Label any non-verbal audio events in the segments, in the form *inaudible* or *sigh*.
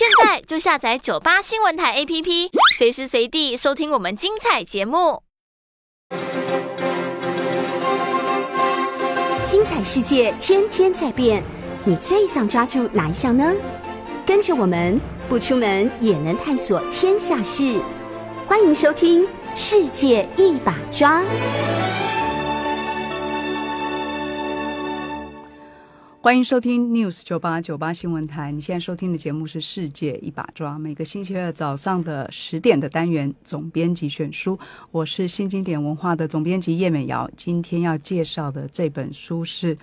现在就下载九八新闻台 APP，随时随地收听我们精彩节目。精彩世界天天在变，你最想抓住哪一项呢？跟着我们，不出门也能探索天下事。欢迎收听《世界一把抓》。欢迎收听 News 九八九八新闻台。你现在收听的节目是《世界一把抓》，每个星期二早上的十点的单元，总编辑选书。我是新经典文化的总编辑叶美瑶。今天要介绍的这本书是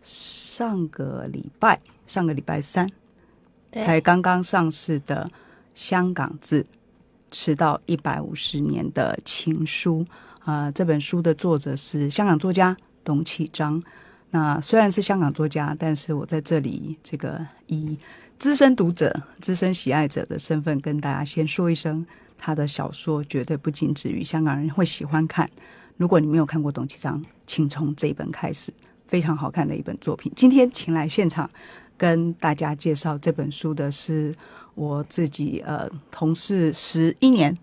上个礼拜，上个礼拜三才刚刚上市的《香港字迟到一百五十年的情书》啊。这本书的作者是香港作家董启章。那虽然是香港作家，但是我在这里这个以资深读者、资深喜爱者的身份跟大家先说一声，他的小说绝对不仅止于香港人会喜欢看。如果你没有看过董其章，请从这一本开始，非常好看的一本作品。今天请来现场跟大家介绍这本书的是。我自己呃，同事十一年，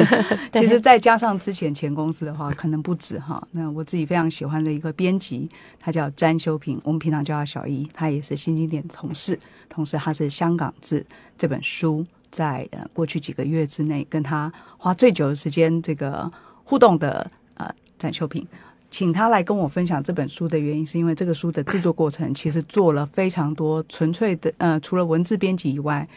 *laughs* 其实再加上之前前公司的话，可能不止哈。那我自己非常喜欢的一个编辑，他叫詹修平，我们平常叫他小一，他也是新经典同事，同时他是《香港字》这本书在呃过去几个月之内跟他花最久时间这个互动的呃詹修平，请他来跟我分享这本书的原因，是因为这个书的制作过程其实做了非常多纯粹的呃，除了文字编辑以外。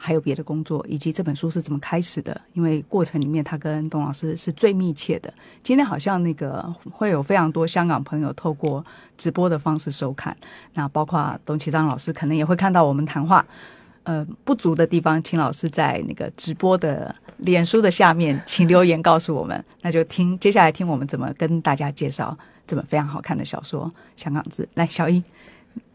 还有别的工作，以及这本书是怎么开始的？因为过程里面他跟董老师是最密切的。今天好像那个会有非常多香港朋友透过直播的方式收看，那包括董其章老师可能也会看到我们谈话。呃，不足的地方，请老师在那个直播的脸书的下面请留言告诉我们。那就听接下来听我们怎么跟大家介绍这本非常好看的小说《香港字》来，小英。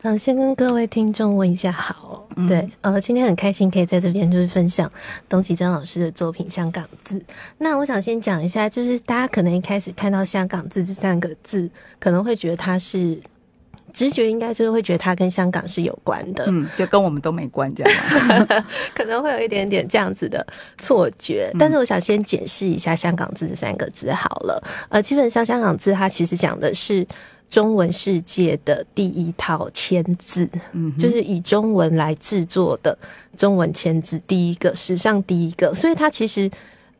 嗯，先跟各位听众问一下好。对，呃，今天很开心可以在这边就是分享东启真老师的作品《香港字》。那我想先讲一下，就是大家可能一开始看到“香港字”这三个字，可能会觉得它是直觉，应该就是会觉得它跟香港是有关的。嗯，就跟我们都没关这样，*laughs* 可能会有一点点这样子的错觉。但是我想先解释一下“香港字”这三个字好了。呃，基本上“香港字”它其实讲的是。中文世界的第一套签字，嗯，就是以中文来制作的中文签字，第一个，史上第一个，所以它其实，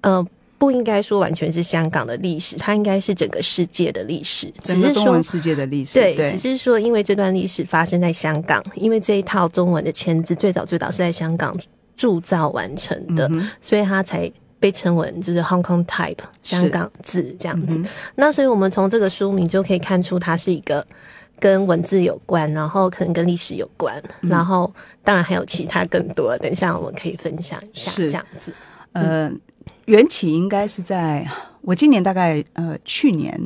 呃。不应该说完全是香港的历史，它应该是整个世界的历史，只是说世界的历史，对，只是说因为这段历史发生在香港，因为这一套中文的签字最早最早是在香港铸造完成的，所以它才。被称为就是 Hong Kong type 香港字这样子，那所以我们从这个书名就可以看出，它是一个跟文字有关，然后可能跟历史有关，然后当然还有其他更多。等一下我们可以分享一下，是这样子。呃，缘起应该是在我今年大概呃去年。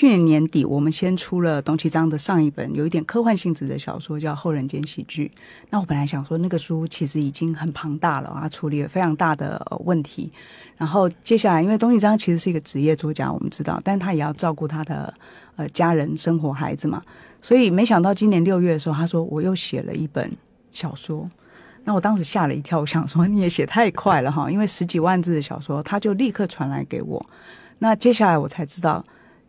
去年年底，我们先出了董其章的上一本，有一点科幻性质的小说，叫《后人间喜剧》。那我本来想说，那个书其实已经很庞大了，啊，处理了非常大的问题。然后接下来，因为董其章其实是一个职业作家，我们知道，但他也要照顾他的呃家人、生活、孩子嘛。所以没想到今年六月的时候，他说我又写了一本小说。那我当时吓了一跳，我想说你也写太快了哈，因为十几万字的小说，他就立刻传来给我。那接下来我才知道。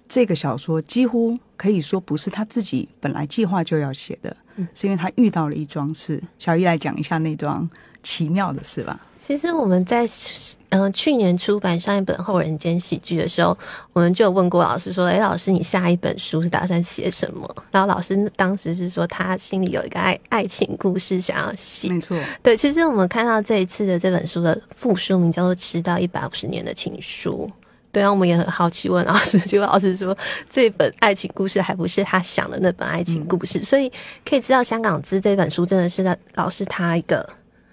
这个小说几乎可以说不是他自己本来计划就要写的，是因为他遇到了一桩事。小易来讲一下那桩奇妙的事吧。其实我们在嗯去年出版上一本《后人间喜剧》的时候，我们就问过老师说：“哎，老师，你下一本书是打算写什么？”然后老师当时是说他心里有一个爱爱情故事想要写，没错。对，其实我们看到这一次的这本书的副书名叫做《吃到一百五十年的情书》。对啊，我们也很好奇，问老师，结 *laughs* 果老师说这本爱情故事还不是他想的那本爱情故事，所以可以知道《香港之》这本书真的是老师他一个，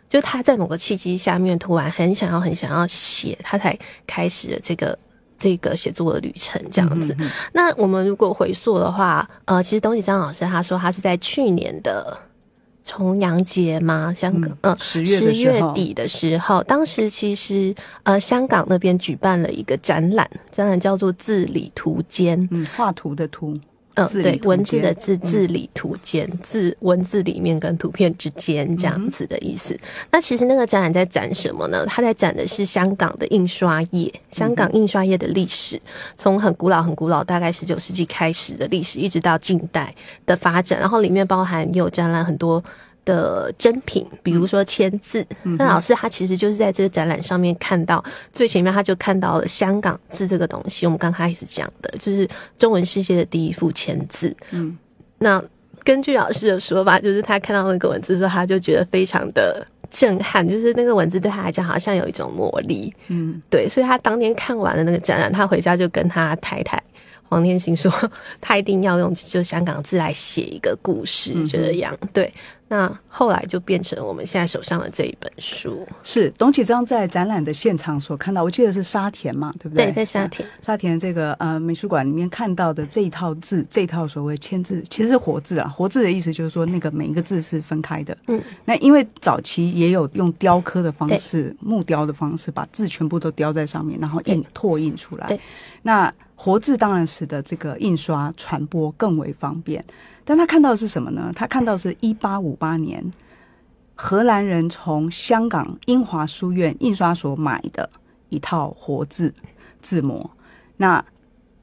就他在某个契机下面突然很想要、很想要写，他才开始了这个这个写作的旅程这样子。那我们如果回溯的话，呃，其实东启章老师他说他是在去年的。重阳节吗？香港，嗯，十月底的时候，当时其实呃，香港那边举办了一个展览，展览叫做“字里图间”，嗯，画图的图。嗯，对，文字的字字里图间，字文字里面跟图片之间这样子的意思。那其实那个展览在展什么呢？它在展的是香港的印刷业，香港印刷业的历史，从很古老很古老，大概十九世纪开始的历史，一直到近代的发展。然后里面包含有展览很多。的真品，比如说签字。那老师他其实就是在这个展览上面看到最前面，他就看到了香港字这个东西。我们刚开始讲的就是中文世界的第一幅签字。嗯，那根据老师的说法，就是他看到那个文字之后，他就觉得非常的震撼，就是那个文字对他来讲好像有一种魔力。嗯，对，所以他当天看完了那个展览，他回家就跟他太太。黄天行说：“ *laughs* 他一定要用就香港字来写一个故事，就这样。”对，那后来就变成我们现在手上的这一本书。是董启章在展览的现场所看到，我记得是沙田嘛，对不对？对，在沙田沙田这个呃美术馆里面看到的这一套字，这套所谓签字其实是活字啊。活字的意思就是说，那个每一个字是分开的。嗯，那因为早期也有用雕刻的方式、木雕的方式把字全部都雕在上面，然后印拓印出来。那活字当然使得这个印刷传播更为方便。但他看到的是什么呢？他看到是一八五八年荷兰人从香港英华书院印刷所买的一套活字字模。那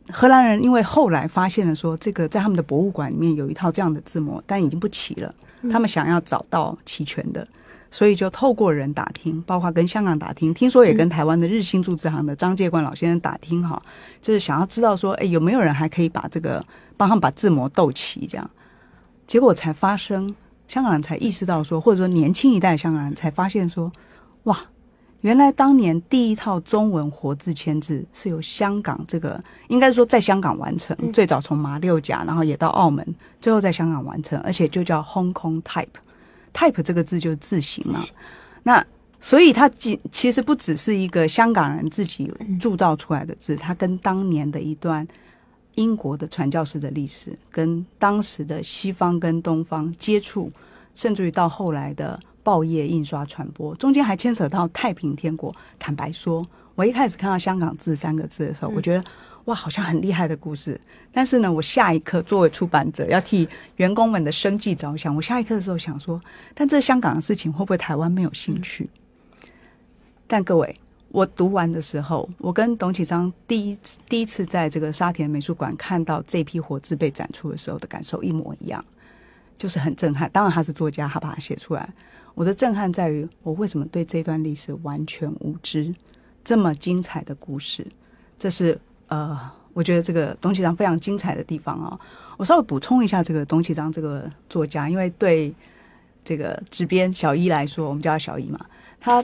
荷兰人因为后来发现了说，这个在他们的博物馆里面有一套这样的字模，但已经不齐了。他们想要找到齐全的。所以就透过人打听，包括跟香港打听，听说也跟台湾的日新住支行的张介冠老先生打听哈，就是想要知道说，哎，有没有人还可以把这个帮他们把字模斗齐这样，结果才发生，香港人才意识到说，或者说年轻一代香港人才发现说，哇，原来当年第一套中文活字签字是由香港这个，应该说在香港完成，最早从马六甲，然后也到澳门，最后在香港完成，而且就叫 Hong Kong Type。type 这个字就是字形嘛，那所以它其其实不只是一个香港人自己铸造出来的字，它跟当年的一段英国的传教士的历史，跟当时的西方跟东方接触，甚至于到后来的报业印刷传播，中间还牵扯到太平天国。坦白说，我一开始看到“香港字”三个字的时候，我觉得。哇，好像很厉害的故事。但是呢，我下一刻作为出版者要替员工们的生计着想。我下一刻的时候想说，但这香港的事情会不会台湾没有兴趣？但各位，我读完的时候，我跟董启章第一次第一次在这个沙田美术馆看到这批活字被展出的时候的感受一模一样，就是很震撼。当然他是作家，他把它写出来。我的震撼在于，我为什么对这段历史完全无知？这么精彩的故事，这是。呃，我觉得这个董启章非常精彩的地方啊，我稍微补充一下这个董启章这个作家，因为对这个直编小一来说，我们叫他小一嘛，他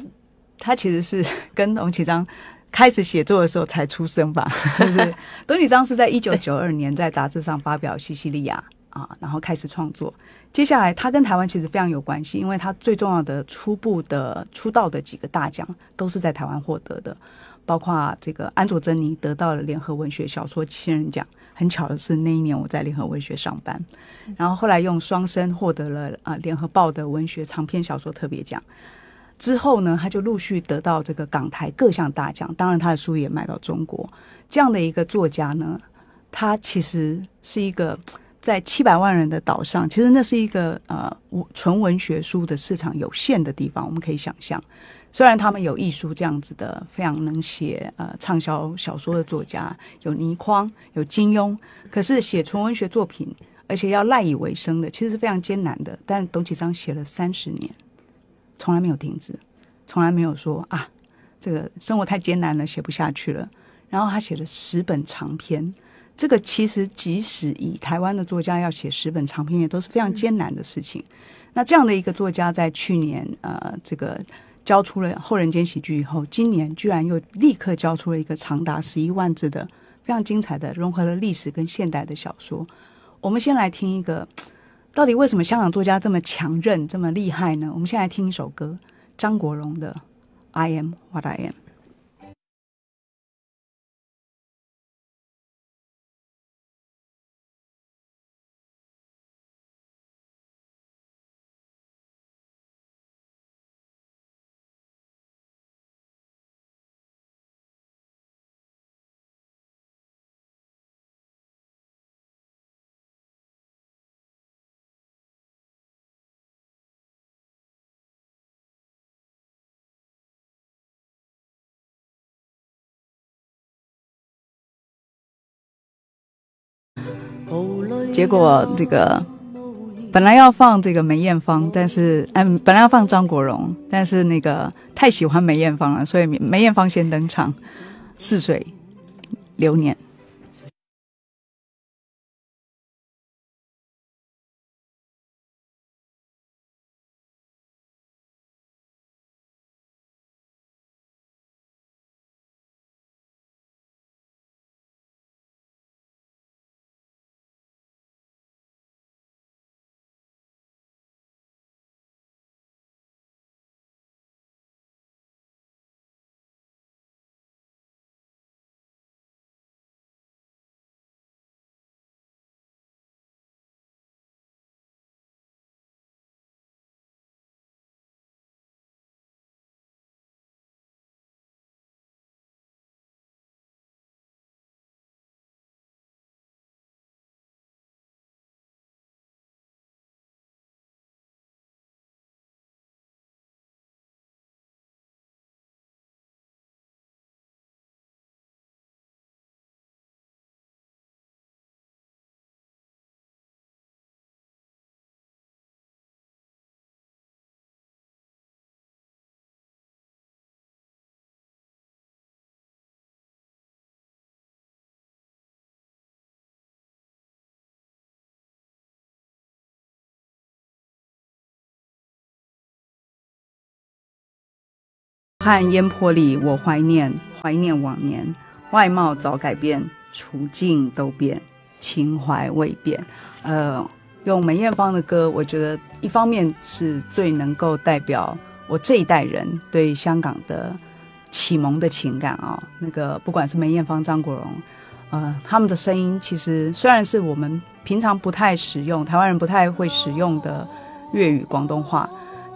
他其实是 *laughs* 跟董启章开始写作的时候才出生吧，*laughs* 就是董启章是在一九九二年在杂志上发表《西西利亚》啊，然后开始创作，接下来他跟台湾其实非常有关系，因为他最重要的初步的出道的几个大奖都是在台湾获得的。包括这个安卓·珍妮得到了联合文学小说新人奖。很巧的是，那一年我在联合文学上班，然后后来用《双生》获得了啊联合报的文学长篇小说特别奖。之后呢，他就陆续得到这个港台各项大奖。当然，他的书也卖到中国。这样的一个作家呢，他其实是一个在七百万人的岛上，其实那是一个呃文纯文学书的市场有限的地方，我们可以想象。虽然他们有艺术这样子的非常能写呃畅销小说的作家，有倪匡，有金庸，可是写纯文学作品，而且要赖以为生的，其实是非常艰难的。但董启章写了三十年，从来没有停止，从来没有说啊，这个生活太艰难了，写不下去了。然后他写了十本长篇，这个其实即使以台湾的作家要写十本长篇，也都是非常艰难的事情。那这样的一个作家，在去年呃这个。交出了《后人间喜剧》以后，今年居然又立刻交出了一个长达十一万字的非常精彩的融合了历史跟现代的小说。我们先来听一个，到底为什么香港作家这么强韧、这么厉害呢？我们先来听一首歌，张国荣的《I Am What I Am》。结果这个本来要放这个梅艳芳，但是嗯本来要放张国荣，但是那个太喜欢梅艳芳了，所以梅艳芳先登场，《似水流年》。烟波里，我怀念怀念往年，外貌早改变，处境都变，情怀未变。呃，用梅艳芳的歌，我觉得一方面是最能够代表我这一代人对香港的启蒙的情感啊。那个不管是梅艳芳、张国荣，呃，他们的声音其实虽然是我们平常不太使用，台湾人不太会使用的粤语、广东话。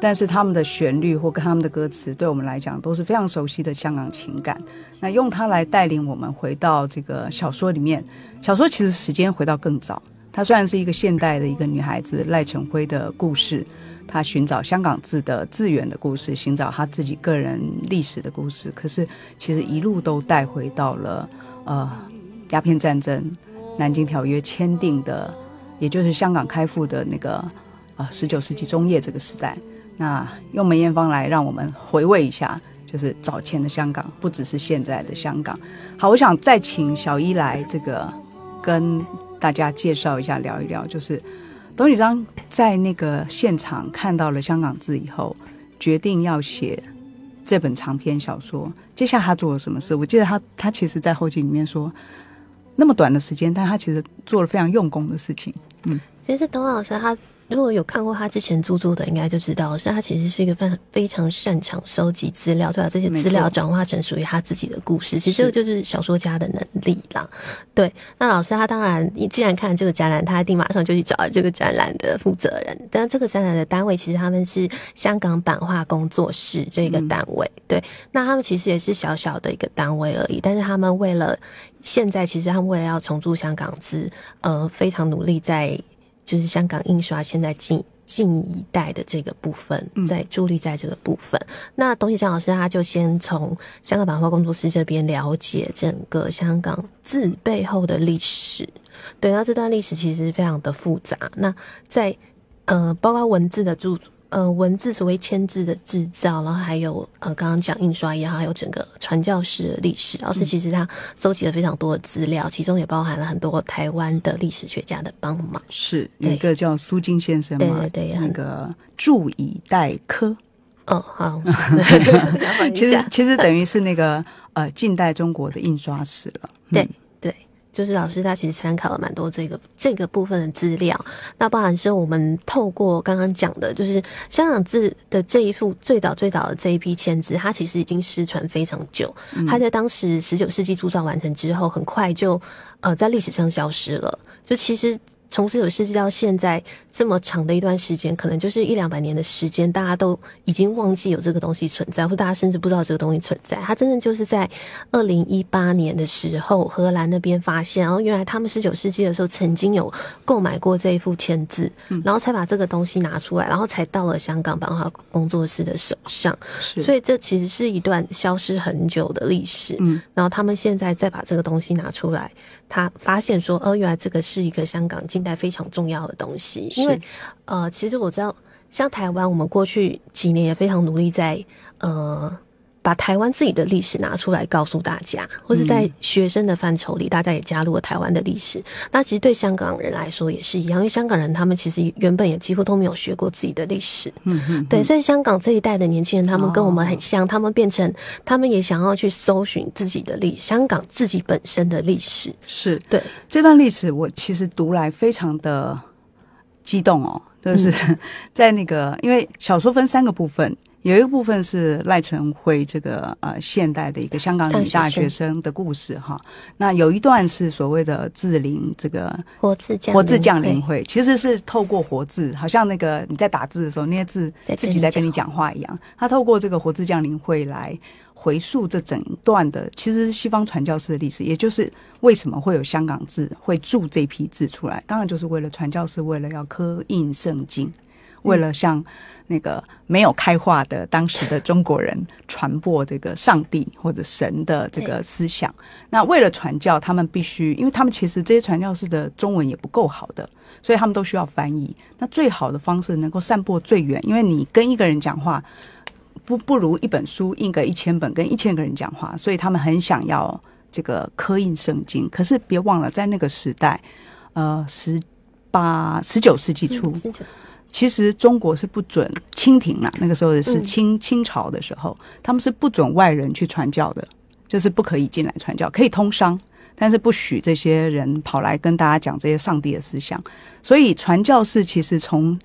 但是他们的旋律或跟他们的歌词，对我们来讲都是非常熟悉的香港情感。那用它来带领我们回到这个小说里面。小说其实时间回到更早。它虽然是一个现代的一个女孩子赖成辉的故事，她寻找香港字的字源的故事，寻找她自己个人历史的故事。可是其实一路都带回到了呃鸦片战争、南京条约签订的，也就是香港开埠的那个啊十九世纪中叶这个时代。那用梅艳芳来让我们回味一下，就是早前的香港，不只是现在的香港。好，我想再请小一来这个，跟大家介绍一下，聊一聊，就是董宇章在那个现场看到了香港字以后，决定要写这本长篇小说。接下来他做了什么事？我记得他他其实在后记里面说，那么短的时间，但他其实做了非常用功的事情。嗯，其实董老师他。如果有看过他之前著作的，应该就知道，是他其实是一个非常非常擅长收集资料，就把这些资料转化成属于他自己的故事，其实就是小说家的能力啦。对，那老师他当然，既然看这个展览，他一定马上就去找了这个展览的负责人。但这个展览的单位其实他们是香港版画工作室这个单位。对，那他们其实也是小小的一个单位而已，但是他们为了现在，其实他们为了要重铸香港字，呃，非常努力在。就是香港印刷现在近近一代的这个部分，在伫立在这个部分。那董启强老师他就先从香港版画工作室这边了解整个香港字背后的历史。对，那这段历史其实非常的复杂。那在呃，包括文字的著。呃，文字所谓签字的制造，然后还有呃，刚刚讲印刷也好，还有整个传教士的历史，而是其实他搜集了非常多的资料，其中也包含了很多台湾的历史学家的帮忙，是一个叫苏金先生吗？对对对，个祝以待科。哦，好 *laughs* *laughs* 其实其实等于 *laughs* 是那个呃，近代中国的印刷史了。对。就是老师他其实参考了蛮多这个这个部分的资料，那包含是我们透过刚刚讲的，就是香港字的这一幅最早最早的这一批签字，它其实已经失传非常久，它在当时十九世纪铸造完成之后，很快就呃在历史上消失了，就其实。从十九世纪到现在这么长的一段时间，可能就是一两百年的时间，大家都已经忘记有这个东西存在，或大家甚至不知道这个东西存在。它真正就是在二零一八年的时候，荷兰那边发现，然后原来他们十九世纪的时候曾经有购买过这一副签字，然后才把这个东西拿出来，然后才到了香港版画工作室的手上。所以这其实是一段消失很久的历史。嗯，然后他们现在再把这个东西拿出来。他发现说：“哦，原来这个是一个香港近代非常重要的东西，因为，呃，其实我知道，像台湾，我们过去几年也非常努力在，呃。”把台湾自己的历史拿出来告诉大家，或者在学生的范畴里，大家也加入了台湾的历史。那其实对香港人来说也是一样，因为香港人他们其实原本也几乎都没有学过自己的历史。嗯，对。所以香港这一代的年轻人，他们跟我们很像，他们变成他们也想要去搜寻自己的历，香港自己本身的历史。是对这段历史，我其实读来非常的激动哦，就是 *laughs* 在那个，因为小说分三个部分。有一个部分是赖成会这个呃现代的一个香港女大学生的故事哈，那有一段是所谓的字灵这个活字活字降临会，其实是透过活字，好像那个你在打字的时候那些字自己在跟你讲话一样，他透过这个活字降临会来回溯这整段的，其实西方传教士的历史，也就是为什么会有香港字会铸这批字出来，当然就是为了传教士为了要刻印圣经。为了向那个没有开化的当时的中国人传播这个上帝或者神的这个思想，那为了传教，他们必须，因为他们其实这些传教士的中文也不够好的，所以他们都需要翻译。那最好的方式能够散播最远，因为你跟一个人讲话，不不如一本书印个一千本，跟一千个人讲话。所以他们很想要这个刻印圣经。可是别忘了，在那个时代，呃，十八、十九世纪初。其实中国是不准清廷啊，那个时候是清清朝的时候，他们是不准外人去传教的，就是不可以进来传教，可以通商，但是不许这些人跑来跟大家讲这些上帝的思想。所以传教士其实从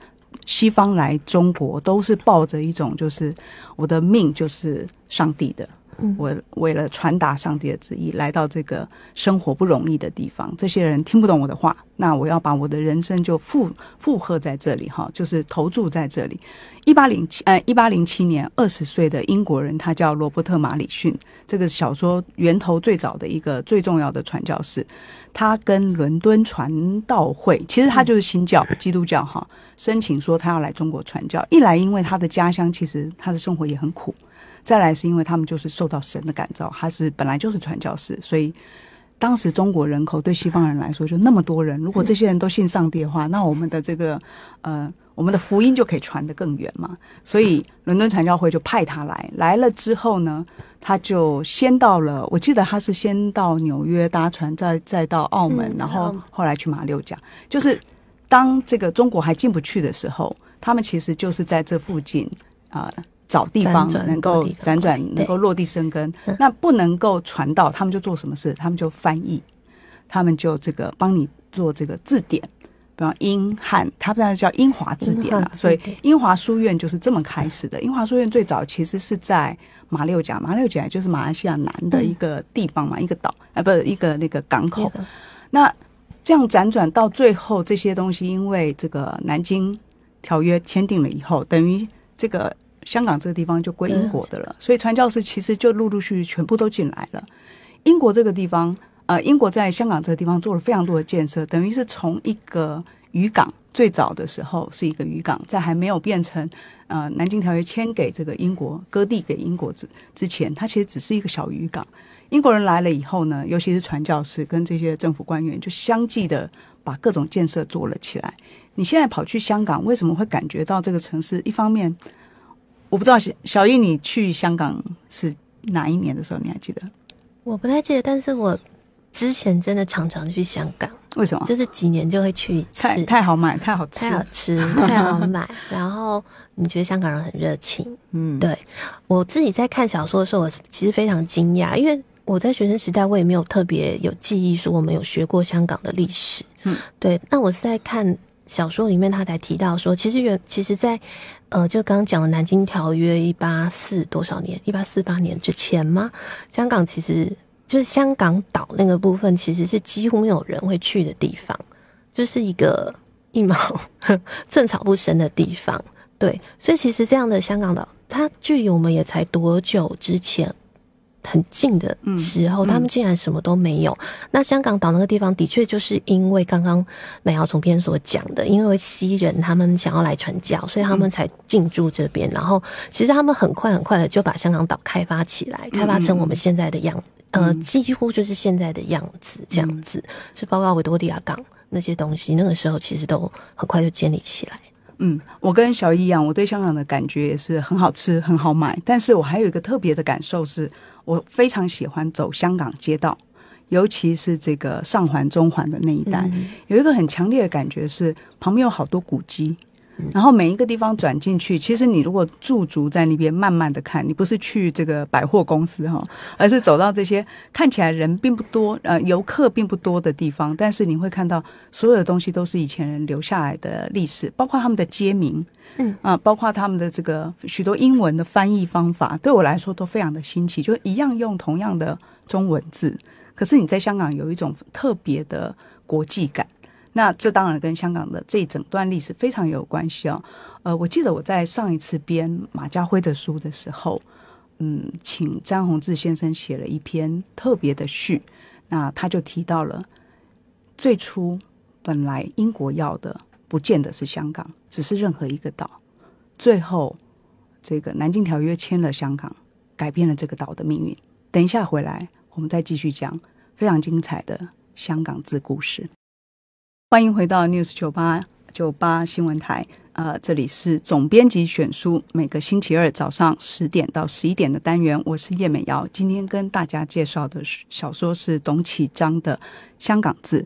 西方来中国，都是抱着一种就是我的命就是上帝的。我为了传达上帝的旨意，来到这个生活不容易的地方。这些人听不懂我的话，那我要把我的人生就附附和在这里哈，就是投注在这里。一八零七，呃，一八零七年，二十岁的英国人，他叫罗伯特·马里逊，这个小说源头最早的一个最重要的传教士，他跟伦敦传道会，其实他就是新教基督教哈，申请说他要来中国传教。一来因为他的家乡其实他的生活也很苦。再来是因为他们就是受到神的感召，他是本来就是传教士，所以当时中国人口对西方人来说就那么多人，如果这些人都信上帝的话，那我们的这个呃我们的福音就可以传得更远嘛。所以伦敦传教会就派他来，来了之后呢，他就先到了，我记得他是先到纽约搭船，再再到澳门，然后后来去马六甲。就是当这个中国还进不去的时候，他们其实就是在这附近啊。找地方能够辗转能够落地生根，那不能够传到他们就做什么事？他们就翻译，他们就这个帮你做这个字典，比方英汉，他不然叫英华字典了。所以英华书院就是这么开始的。英华书院最早其实是在马六甲，马六甲就是马来西亚南的一个地方嘛，一个岛啊，不是一个那个港口。那这样辗转到最后，这些东西因为这个南京条约签订了以后，等于这个。香港这个地方就归英国的了，所以传教士其实就陆陆续续全部都进来了。英国这个地方，呃，英国在香港这个地方做了非常多的建设，等于是从一个渔港，最早的时候是一个渔港，在还没有变成呃《南京条约》签给这个英国割地给英国之之前，它其实只是一个小渔港。英国人来了以后呢，尤其是传教士跟这些政府官员，就相继的把各种建设做了起来。你现在跑去香港，为什么会感觉到这个城市？一方面，我不知道小小玉，你去香港是哪一年的时候？你还记得？我不太记得，但是我之前真的常常去香港。为什么？就是几年就会去一次。太好买，太好吃，太好吃，*laughs* 太好买。然后你觉得香港人很热情。嗯，对。我自己在看小说的时候，我其实非常惊讶，因为我在学生时代我也没有特别有记忆说我们有学过香港的历史。嗯，对。那我是在看小说里面，他才提到说，其实原其实，在。呃，就刚刚讲的《南京条约》，一八四多少年？一八四八年之前吗？香港其实就是香港岛那个部分，其实是几乎没有人会去的地方，就是一个一毛 *laughs* 寸草不生的地方。对，所以其实这样的香港岛，它距离我们也才多久之前？很近的时候，他们竟然什么都没有。那香港岛那个地方，的确就是因为刚刚美瑶总编所讲的，因为西人他们想要来传教，所以他们才进驻这边。然后，其实他们很快很快的就把香港岛开发起来，开发成我们现在的样，呃，几乎就是现在的样子这样子。是包括维多利亚港那些东西，那个时候其实都很快就建立起来。嗯，我跟小姨一样，我对香港的感觉也是很好吃、很好买。但是我还有一个特别的感受，是我非常喜欢走香港街道，尤其是这个上环、中环的那一带，有一个很强烈的感觉是旁边有好多古迹。然后每一个地方转进去，其实你如果驻足在那边慢慢的看，你不是去这个百货公司哈，而是走到这些看起来人并不多，呃，游客并不多的地方，但是你会看到所有的东西都是以前人留下来的历史，包括他们的街名，嗯啊，包括他们的这个许多英文的翻译方法，对我来说都非常的新奇，就一样用同样的中文字，可是你在香港有一种特别的国际感。那这当然跟香港的这一整段历史非常有关系哦。呃，我记得我在上一次编马家辉的书的时候，嗯，请张宏志先生写了一篇特别的序。那他就提到了，最初本来英国要的不见得是香港，只是任何一个岛。最后这个《南京条约》签了香港，改变了这个岛的命运。等一下回来，我们再继续讲非常精彩的香港字故事。欢迎回到 News 九八九八新闻台。呃，这里是总编辑选书，每个星期二早上十点到十一点的单元，我是叶美瑶。今天跟大家介绍的小说是董启章的《香港字》。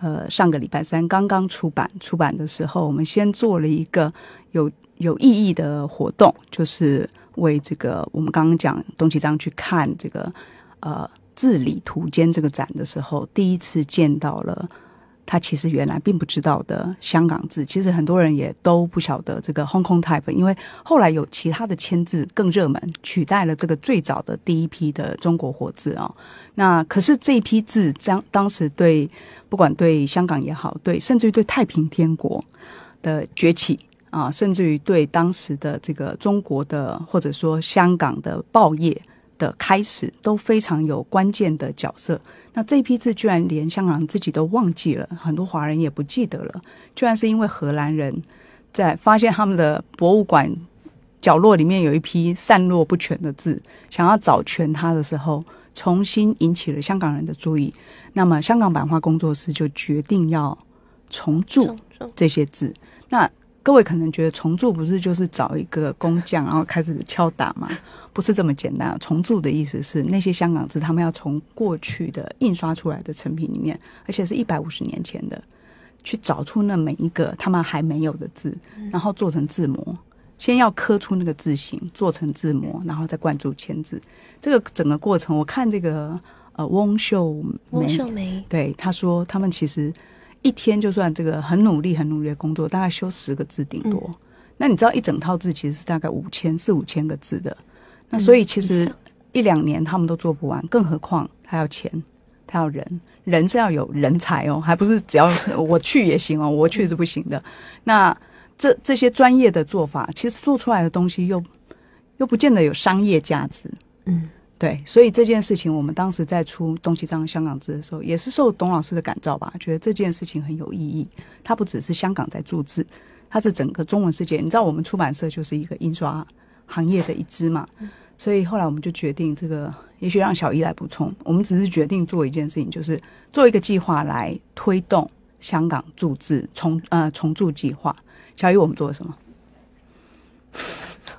呃，上个礼拜三刚刚出版，出版的时候我们先做了一个有有意义的活动，就是为这个我们刚刚讲董启章去看这个呃“字里图间”这个展的时候，第一次见到了。他其实原来并不知道的香港字，其实很多人也都不晓得这个 Hong Kong type，因为后来有其他的签字更热门，取代了这个最早的第一批的中国活字啊。那可是这一批字，将当时对不管对香港也好，对甚至于对太平天国的崛起啊，甚至于对当时的这个中国的或者说香港的报业。的开始都非常有关键的角色。那这批字居然连香港自己都忘记了，很多华人也不记得了。居然是因为荷兰人在发现他们的博物馆角落里面有一批散落不全的字，想要找全它的时候，重新引起了香港人的注意。那么，香港版画工作室就决定要重铸这些字。那。各位可能觉得重铸不是就是找一个工匠，然后开始敲打吗？*laughs* 不是这么简单。重铸的意思是那些香港字，他们要从过去的印刷出来的成品里面，而且是一百五十年前的，去找出那每一个他们还没有的字，然后做成字模。先要刻出那个字形，做成字模，然后再灌注签字。这个整个过程，我看这个呃，翁秀梅，翁秀梅，对，他说他们其实。一天就算这个很努力很努力的工作，大概修十个字顶多。那你知道一整套字其实是大概五千四五千个字的。那所以其实一两年他们都做不完，更何况他要钱，他要人，人是要有人才哦，还不是只要我去也行哦，*laughs* 我去是不行的。那这这些专业的做法，其实做出来的东西又又不见得有商业价值。嗯。对，所以这件事情我们当时在出《东西章》香港字的时候，也是受董老师的感召吧，觉得这件事情很有意义。它不只是香港在注字，它是整个中文世界。你知道我们出版社就是一个印刷行业的一支嘛，所以后来我们就决定，这个也许让小伊来补充。我们只是决定做一件事情，就是做一个计划来推动香港注字重呃重注计划。小伊，我们做了什么？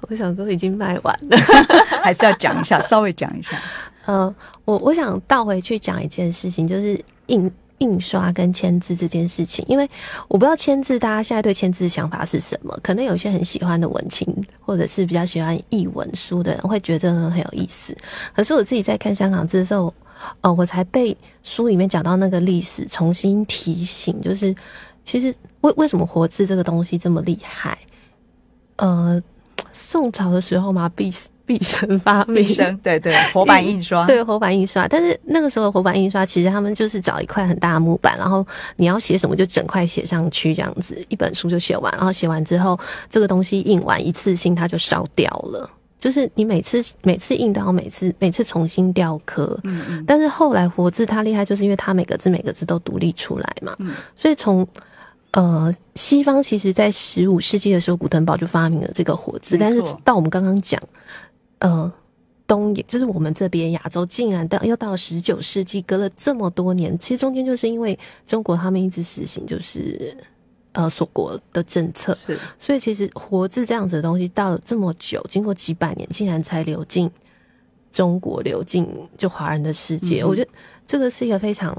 我想说已经卖完了，*laughs* 还是要讲一下，*laughs* 稍微讲一下。呃，我我想倒回去讲一件事情，就是印印刷跟签字这件事情。因为我不知道签字，大家现在对签字的想法是什么？可能有些很喜欢的文青，或者是比较喜欢译文书的人，会觉得很有意思。可是我自己在看香港字的时候，哦，我才被书里面讲到那个历史，重新提醒，就是其实为为什么活字这个东西这么厉害？呃。宋朝的时候嘛，毕毕生发明，对对，*laughs* 活版印刷，对活版印刷。但是那个时候活版印刷，其实他们就是找一块很大的木板，然后你要写什么就整块写上去这样子，一本书就写完。然后写完之后，这个东西印完，一次性它就烧掉了。就是你每次每次印，都要每次每次重新雕刻。嗯嗯。但是后来活字它厉害，就是因为它每个字每个字都独立出来嘛。嗯。所以从。呃，西方其实在十五世纪的时候，古腾堡就发明了这个活字，但是到我们刚刚讲，呃，东也就是我们这边亚洲，竟然到要到了十九世纪，隔了这么多年，其实中间就是因为中国他们一直实行就是呃锁国的政策，是，所以其实活字这样子的东西到了这么久，经过几百年，竟然才流进中国，流进就华人的世界，我觉得这个是一个非常，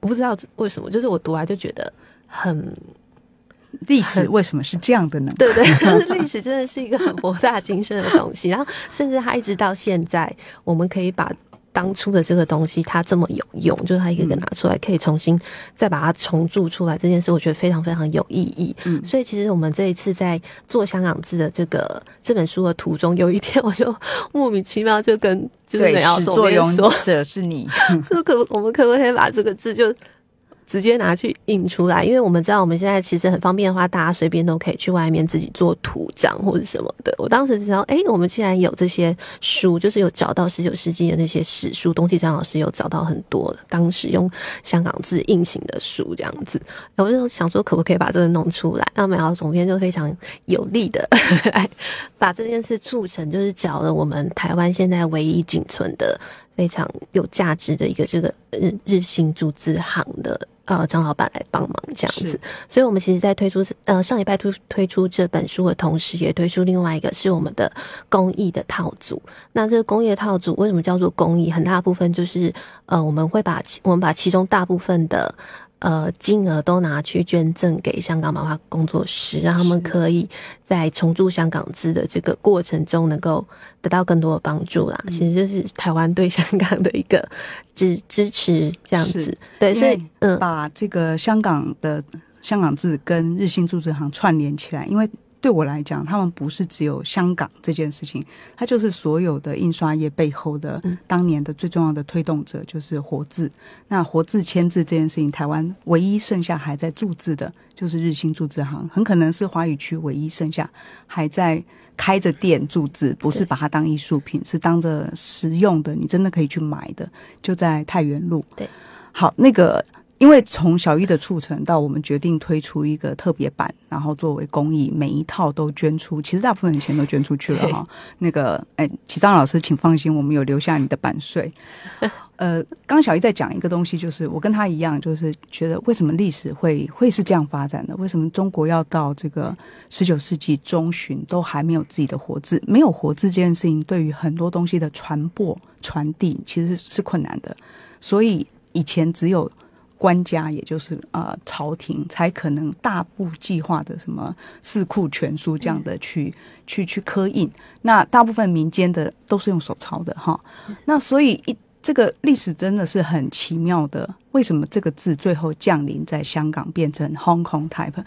我不知道为什么，就是我读来就觉得。很历史为什么是这样的呢？对 *laughs* 对，是历史真的是一个很博大精深的东西。然后甚至它一直到现在，我们可以把当初的这个东西它这么有用，就是它个个拿出来，可以重新再把它重铸出来这件事，我觉得非常非常有意义。嗯，所以其实我们这一次在做香港字的这个这本书的途中，有一天我就莫名其妙就跟就是要作俑者是你，就 *laughs* 可我们可不可以把这个字就。直接拿去印出来，因为我们知道我们现在其实很方便的话，大家随便都可以去外面自己做图章或者什么的。我当时知道，哎，我们既然有这些书，就是有找到十九世纪的那些史书，东启章老师有找到很多当时用香港字印行的书，这样子，我就想说可不可以把这个弄出来。那美好总编就非常有力的把这件事促成，就是找了我们台湾现在唯一仅存的非常有价值的一个这个日日新注字行的。呃，张老板来帮忙这样子，所以我们其实，在推出呃上礼拜推推出这本书的同时，也推出另外一个是我们的公益的套组。那这个公益的套组为什么叫做公益？很大部分就是呃，我们会把我们把其中大部分的。呃，金额都拿去捐赠给香港漫画工作室，让他们可以在重铸香港字的这个过程中，能够得到更多的帮助啦。其实就是台湾对香港的一个支 *laughs* 支持，这样子。对，所以嗯，把这个香港的香港字跟日新注式行串联起来，因为。对我来讲，他们不是只有香港这件事情，它就是所有的印刷业背后的当年的最重要的推动者就是活字。那活字签字这件事情，台湾唯一剩下还在注字的，就是日新注字行，很可能是华语区唯一剩下还在开着店注字，不是把它当艺术品，是当着实用的，你真的可以去买的，就在太原路。对，好，那个。因为从小一的促成到我们决定推出一个特别版，然后作为公益，每一套都捐出，其实大部分的钱都捐出去了哈。那个，哎，启章老师，请放心，我们有留下你的版税。呃，刚小一在讲一个东西，就是我跟他一样，就是觉得为什么历史会会是这样发展的？为什么中国要到这个十九世纪中旬都还没有自己的活字？没有活字这件事情，对于很多东西的传播传递其实是困难的，所以以前只有。官家也就是呃朝廷才可能大部计划的什么四库全书这样的去去去刻印，那大部分民间的都是用手抄的哈。那所以一这个历史真的是很奇妙的，为什么这个字最后降临在香港变成 Hong Kong type？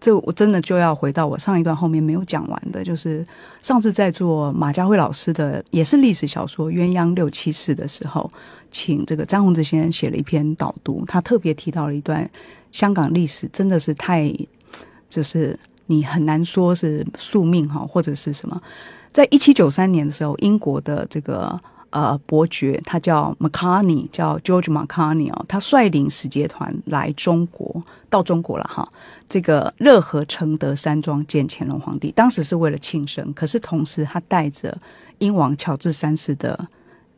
这我真的就要回到我上一段后面没有讲完的，就是上次在做马家辉老师的也是历史小说《鸳鸯六七事》的时候，请这个张宏志先生写了一篇导读，他特别提到了一段香港历史，真的是太，就是你很难说是宿命哈，或者是什么，在一七九三年的时候，英国的这个。呃，伯爵他叫 Macarney，叫 George Macarney 哦，他率领使节团来中国，到中国了哈。这个热河承德山庄见乾隆皇帝，当时是为了庆生，可是同时他带着英王乔治三世的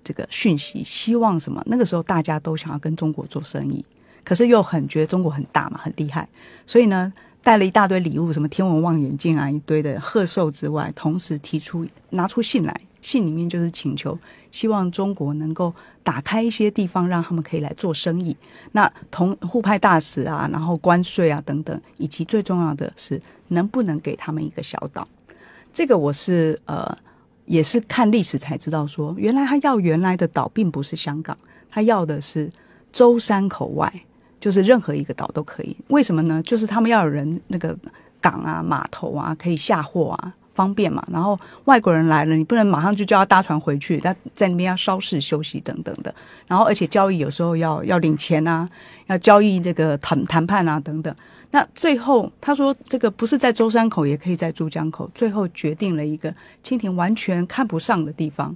这个讯息，希望什么？那个时候大家都想要跟中国做生意，可是又很觉得中国很大嘛，很厉害，所以呢，带了一大堆礼物，什么天文望远镜啊，一堆的贺寿之外，同时提出拿出信来，信里面就是请求。希望中国能够打开一些地方，让他们可以来做生意。那同互派大使啊，然后关税啊等等，以及最重要的是，能不能给他们一个小岛？这个我是呃，也是看历史才知道，说原来他要原来的岛并不是香港，他要的是舟山口外，就是任何一个岛都可以。为什么呢？就是他们要有人那个港啊、码头啊，可以下货啊。方便嘛，然后外国人来了，你不能马上就叫他搭船回去，他在那边要稍事休息等等的。然后而且交易有时候要要领钱啊，要交易这个谈谈判啊等等。那最后他说，这个不是在舟山口也可以在珠江口，最后决定了一个清廷完全看不上的地方，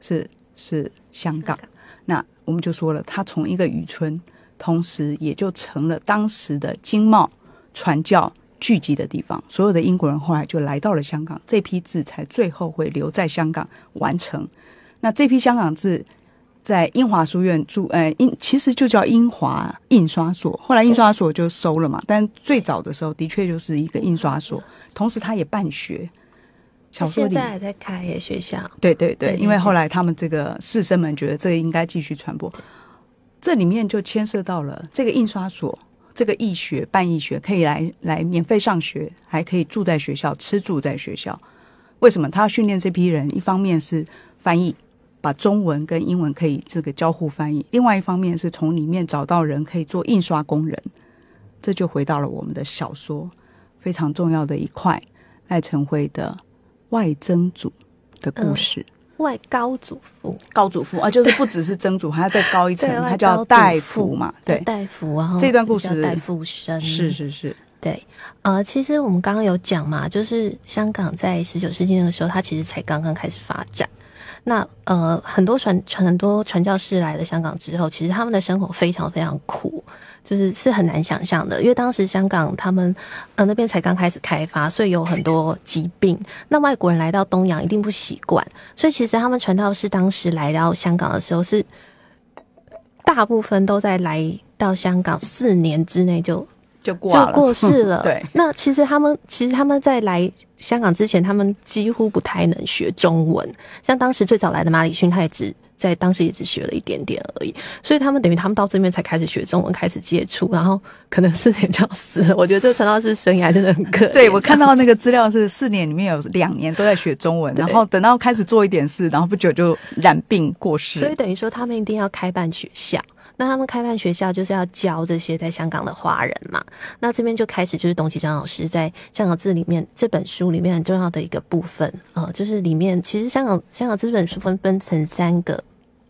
是是香港。那我们就说了，他从一个渔村，同时也就成了当时的经贸传教。聚集的地方，所有的英国人后来就来到了香港。这批字才最后会留在香港完成。那这批香港字在英华书院住，呃，英其实就叫英华印刷所。后来印刷所就收了嘛，但最早的时候的确就是一个印刷所，同时它也办学。现在还在开学校？对对对，因为后来他们这个士绅们觉得这个应该继续传播，这里面就牵涉到了这个印刷所。这个易学办易学可以来来免费上学，还可以住在学校，吃住在学校。为什么他要训练这批人？一方面是翻译，把中文跟英文可以这个交互翻译；，另外一方面是从里面找到人可以做印刷工人。这就回到了我们的小说非常重要的一块——赖成辉的外曾祖的故事。外高祖父，高祖父啊，就是不只是曾祖，*laughs* 还要再高一层，他叫大夫嘛，对，大夫啊。这段故事生，是是是，对啊，其实我们刚刚有讲嘛，就是香港在十九世纪那个时候，它其实才刚刚开始发展。那呃，很多传传很多传教士来了香港之后，其实他们的生活非常非常苦。就是是很难想象的，因为当时香港他们，呃那边才刚开始开发，所以有很多疾病。那外国人来到东洋一定不习惯，所以其实他们传道士当时来到香港的时候，是大部分都在来到香港四年之内就就就过世了。*laughs* 对，那其实他们其实他们在来香港之前，他们几乎不太能学中文。像当时最早来的马里逊太子。在当时也只学了一点点而已，所以他们等于他们到这边才开始学中文，开始接触，然后可能四年就要死。了。我觉得这陈老师生意真的很可。*laughs* 对我看到那个资料是四年里面有两年都在学中文，然后等到开始做一点事，然后不久就染病过世。所以等于说他们一定要开办学校，那他们开办学校就是要教这些在香港的华人嘛。那这边就开始就是董其昌老师在香港字里面这本书里面很重要的一个部分呃，就是里面其实香港香港这本书分分成三个。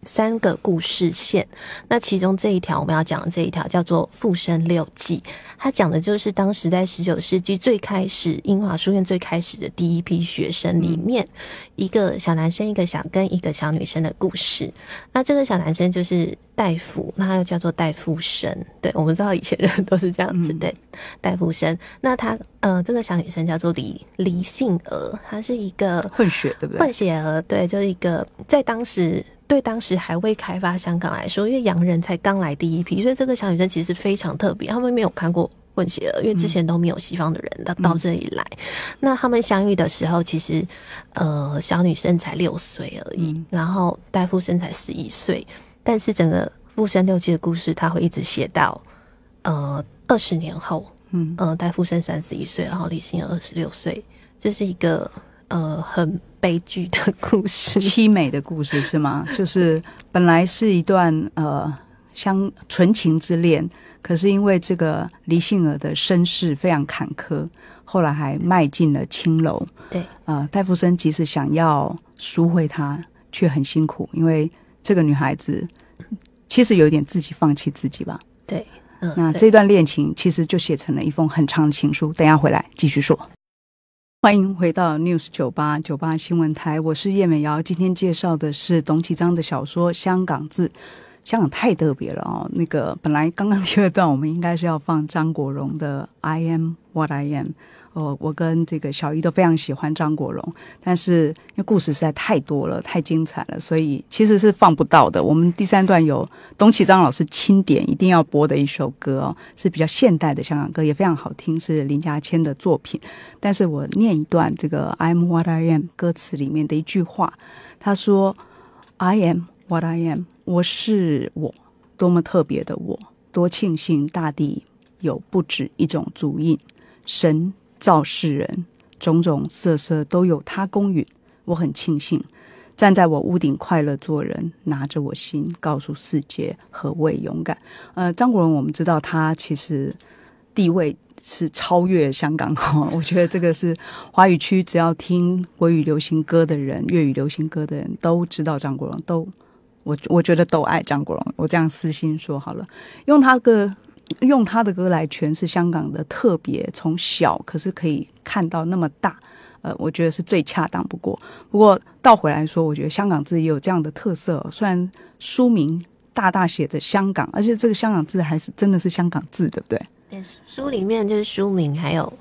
三个故事线，那其中这一条我们要讲的这一条叫做《富生六记》，它讲的就是当时在十九世纪最开始英华书院最开始的第一批学生里面，一个小男生、一个小跟一个小女生的故事。那这个小男生就是戴夫，那他又叫做戴富生。对，我们知道以前人都是这样子，对，戴富生。那他，呃，这个小女生叫做李李杏儿，她是一个混血，对不对？混血儿，对，就是一个在当时。对当时还未开发香港来说，因为洋人才刚来第一批，所以这个小女生其实非常特别。他们没有看过《混血儿》，因为之前都没有西方的人到到这里来。那他们相遇的时候，其实呃，小女生才六岁而已，然后戴富生才十一岁。但是整个富生六季的故事，他会一直写到呃二十年后，嗯呃，戴富生三十一岁，然后李心儿二十六岁，这是一个呃很。悲剧的故事，*laughs* 凄美的故事是吗？就是本来是一段呃，相纯情之恋，可是因为这个李杏儿的身世非常坎坷，后来还迈进了青楼。对，呃，戴福生即使想要赎回她，却很辛苦，因为这个女孩子其实有点自己放弃自己吧。对，那这段恋情其实就写成了一封很长的情书。等下回来继续说。欢迎回到 News 九八九八新闻台，我是叶美瑶。今天介绍的是董启章的小说《香港字》，香港太特别了哦。那个本来刚刚第二段，我们应该是要放张国荣的《I Am What I Am》。哦，我跟这个小姨都非常喜欢张国荣，但是因为故事实在太多了，太精彩了，所以其实是放不到的。我们第三段有董启章老师钦点一定要播的一首歌哦，是比较现代的香港歌，也非常好听，是林家谦的作品。但是我念一段这个《I'm What I Am》歌词里面的一句话，他说：“I am what I am，我是我，多么特别的我，多庆幸大地有不止一种足印，神。”造世人，种种色色都有他公允。我很庆幸，站在我屋顶快乐做人，拿着我心告诉世界何谓勇敢。呃，张国荣，我们知道他其实地位是超越香港。*laughs* 我觉得这个是华语区，只要听国语流行歌的人、粤语流行歌的人都知道张国荣，都我我觉得都爱张国荣。我这样私心说好了，用他的。用他的歌来诠释香港的特别，从小可是可以看到那么大，呃，我觉得是最恰当不过。不过倒回来说，我觉得香港字也有这样的特色。虽然书名大大写着“香港”，而且这个“香港字”还是真的是香港字，对不对？对，书里面就是书名还有。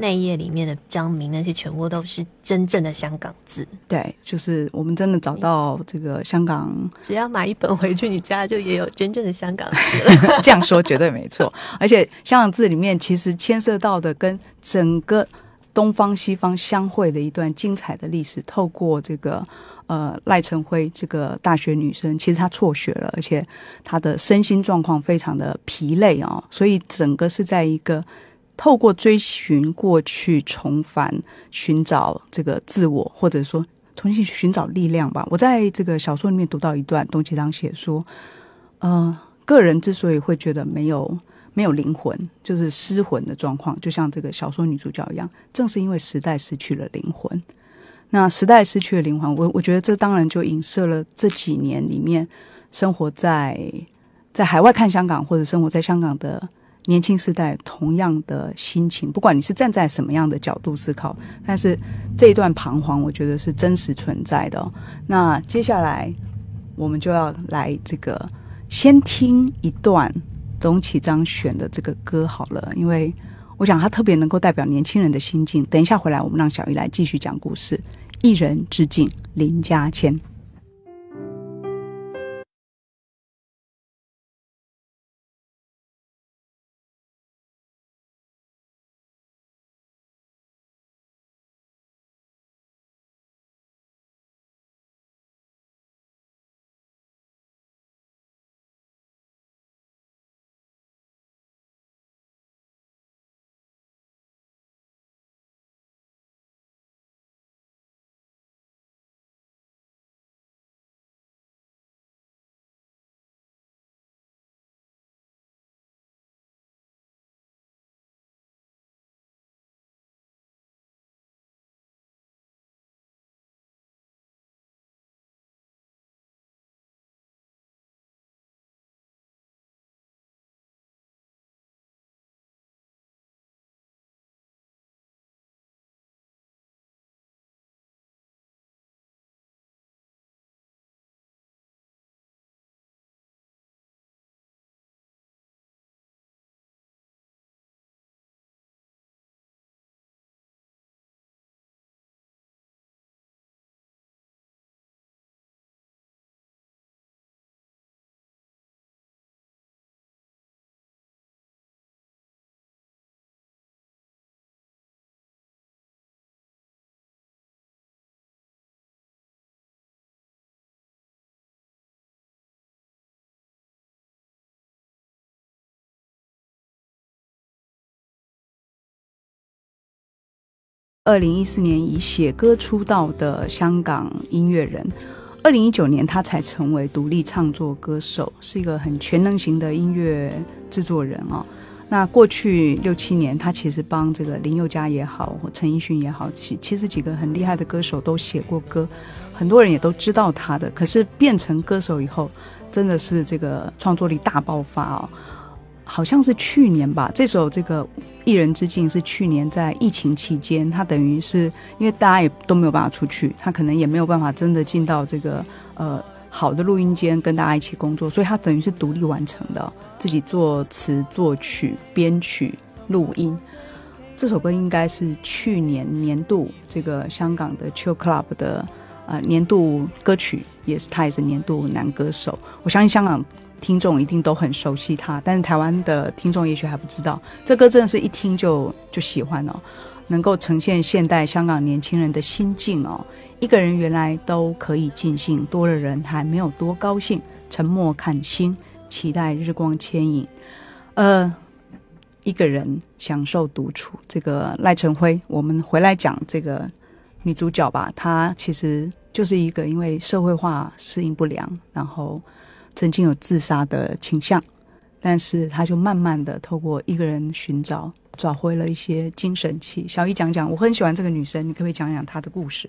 内页里面的江名那些全部都是真正的香港字，对，就是我们真的找到这个香港。只要买一本回去，你家就也有真正的香港字。*laughs* 这样说绝对没错，而且香港字里面其实牵涉到的跟整个东方西方相会的一段精彩的历史，透过这个呃赖成辉这个大学女生，其实她辍学了，而且她的身心状况非常的疲累啊，所以整个是在一个。透过追寻过去，重返寻找这个自我，或者说重新寻找力量吧。我在这个小说里面读到一段，东七章写说，呃，个人之所以会觉得没有没有灵魂，就是失魂的状况，就像这个小说女主角一样，正是因为时代失去了灵魂。那时代失去了灵魂，我我觉得这当然就影射了这几年里面生活在在海外看香港，或者生活在香港的。年轻时代同样的心情，不管你是站在什么样的角度思考，但是这一段彷徨，我觉得是真实存在的。那接下来我们就要来这个，先听一段董启章选的这个歌好了，因为我想他特别能够代表年轻人的心境。等一下回来，我们让小玉来继续讲故事。一人致敬林家谦。二零一四年以写歌出道的香港音乐人，二零一九年他才成为独立创作歌手，是一个很全能型的音乐制作人哦。那过去六七年，他其实帮这个林宥嘉也好，或陈奕迅也好，其其实几个很厉害的歌手都写过歌，很多人也都知道他的。可是变成歌手以后，真的是这个创作力大爆发哦。好像是去年吧，这首这个《一人之境》是去年在疫情期间，他等于是因为大家也都没有办法出去，他可能也没有办法真的进到这个呃好的录音间跟大家一起工作，所以他等于是独立完成的，自己作词、作曲、编曲、录音。这首歌应该是去年年度这个香港的 Chill Club 的呃年度歌曲，也是他也是年度男歌手。我相信香港。听众一定都很熟悉他，但是台湾的听众也许还不知道。这歌真的是一听就就喜欢哦，能够呈现现代香港年轻人的心境哦。一个人原来都可以尽兴，多了人还没有多高兴。沉默看星，期待日光牵引。呃，一个人享受独处。这个赖成辉，我们回来讲这个女主角吧。她其实就是一个因为社会化适应不良，然后。曾经有自杀的倾向，但是他就慢慢的透过一个人寻找，找回了一些精神气。小易讲讲，我很喜欢这个女生，你可不可以讲讲她的故事？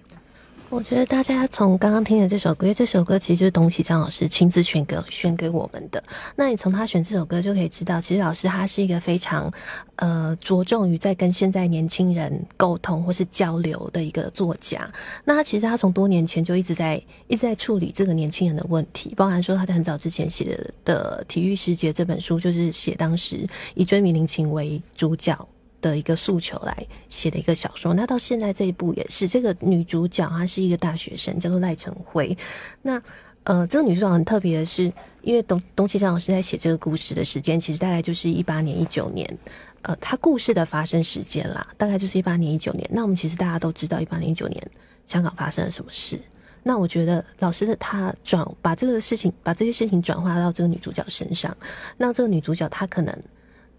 我觉得大家从刚刚听的这首歌，这首歌其实就是东启章老师亲自选歌选给我们的。那你从他选这首歌就可以知道，其实老师他是一个非常呃着重于在跟现在年轻人沟通或是交流的一个作家。那他其实他从多年前就一直在一直在处理这个年轻人的问题，包含说他在很早之前写的的《体育时节》这本书，就是写当时以追名林琴为主角。的一个诉求来写的一个小说，那到现在这一部也是这个女主角，她是一个大学生，叫做赖成辉。那呃，这个女主角很特别的是，因为董董启章老师在写这个故事的时间，其实大概就是一八年、一九年。呃，他故事的发生时间啦，大概就是一八年、一九年。那我们其实大家都知道，一八年、一九年香港发生了什么事。那我觉得老师的他转把这个事情，把这些事情转化到这个女主角身上，那这个女主角她可能。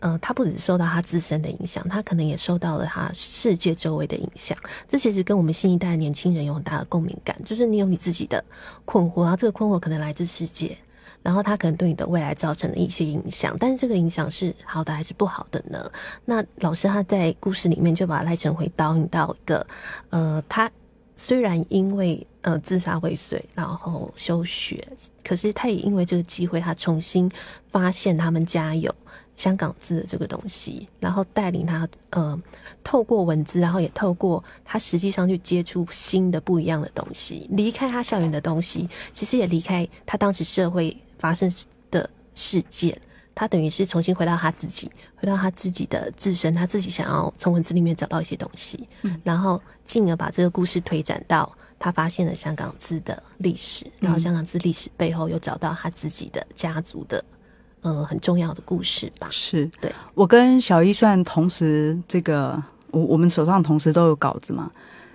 嗯，他不止受到他自身的影响，他可能也受到了他世界周围的影响。这其实跟我们新一代年轻人有很大的共鸣感，就是你有你自己的困惑，然后这个困惑可能来自世界，然后他可能对你的未来造成了一些影响。但是这个影响是好的还是不好的呢？那老师他在故事里面就把赖成回导引到一个，呃，他虽然因为呃自杀未遂，然后休学，可是他也因为这个机会，他重新发现他们家有。香港字的这个东西，然后带领他，呃透过文字，然后也透过他实际上去接触新的不一样的东西，离开他校园的东西，其实也离开他当时社会发生的事件，他等于是重新回到他自己，回到他自己的自身，他自己想要从文字里面找到一些东西，然后进而把这个故事推展到他发现了香港字的历史，然后香港字历史背后又找到他自己的家族的。呃，很重要的故事吧？是对，我跟小一算同时，这个我我们手上同时都有稿子嘛。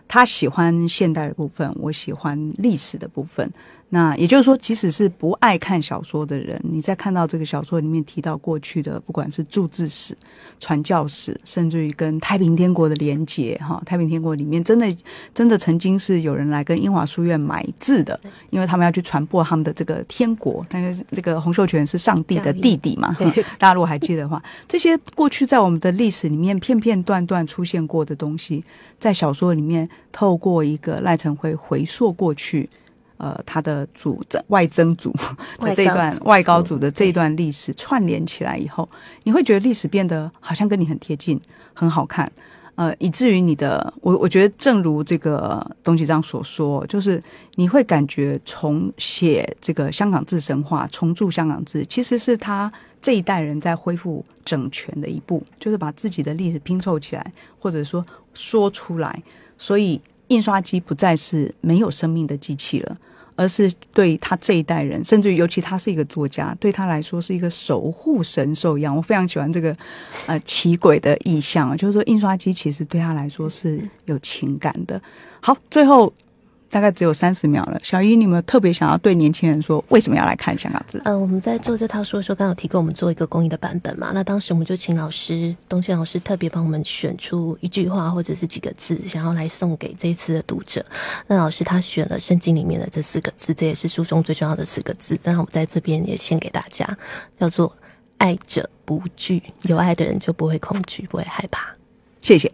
他喜欢现代的部分，我喜欢历史的部分。那也就是说，即使是不爱看小说的人，你在看到这个小说里面提到过去的，不管是注字史、传教史，甚至于跟太平天国的连结，哈，太平天国里面真的真的曾经是有人来跟英华书院买字的，因为他们要去传播他们的这个天国。但是这个洪秀全是上帝的弟弟嘛？大家如果还记得的话，这些过去在我们的历史里面片片段段出现过的东西，在小说里面透过一个赖成辉回溯过去。呃，他的祖外曾祖 *laughs* 的这段外高祖的这段历史串联起来以后，你会觉得历史变得好像跟你很贴近，很好看，呃，以至于你的我我觉得，正如这个董启章所说，就是你会感觉重写这个香港自神话，重铸香港字，其实是他这一代人在恢复整全的一步，就是把自己的历史拼凑起来，或者说说出来，所以印刷机不再是没有生命的机器了。而是对他这一代人，甚至于尤其他是一个作家，对他来说是一个守护神兽一样。我非常喜欢这个，呃，奇诡的意象啊，就是说印刷机其实对他来说是有情感的。好，最后。大概只有三十秒了，小伊，你们特别想要对年轻人说，为什么要来看《香港字》？嗯，我们在做这套书的时候，刚好提供我们做一个公益的版本嘛。那当时我们就请老师东青老师特别帮我们选出一句话或者是几个字，想要来送给这一次的读者。那老师他选了圣经里面的这四个字，这也是书中最重要的四个字。那我们在这边也献给大家，叫做“爱者不惧”，有爱的人就不会恐惧，不会害怕。谢谢。